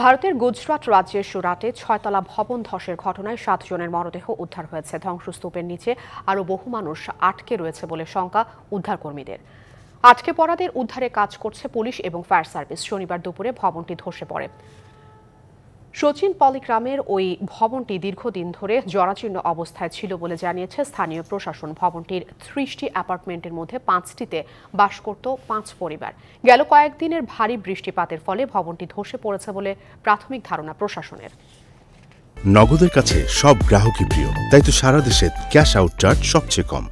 ভারতের গুজরাট রাজ্যের সুরাটে ছয়তলা ভবন ধসের ঘটনায় সাতজনের মরদেহ উদ্ধার হয়েছে ধ্বংসস্তূপের নিচে আরও বহু মানুষ আটকে রয়েছে বলে শঙ্কা উদ্ধারকর্মীদের আটকে পড়াদের উদ্ধারে কাজ করছে পুলিশ এবং ফায়ার সার্ভিস শনিবার দুপুরে ভবনটি ধসে পড়ে সচিন পলিগ্রামের ওই ভবনটি দীর্ঘদিন ধরে জরাচীর্ণ অবস্থায় ছিল বলে জানিয়েছে স্থানীয় প্রশাসন ভবনটির ত্রিশটি অ্যাপার্টমেন্টের মধ্যে পাঁচটিতে বাস করত পাঁচ পরিবার গেল কয়েকদিনের ভারী বৃষ্টিপাতের ফলে ভবনটি ধসে পড়েছে বলে প্রাথমিক ধারণা প্রশাসনের নগদের কাছে সব গ্রাহকই প্রিয় তাই তো সারা দেশে ক্যাশ আউট চার্জ সবচেয়ে কম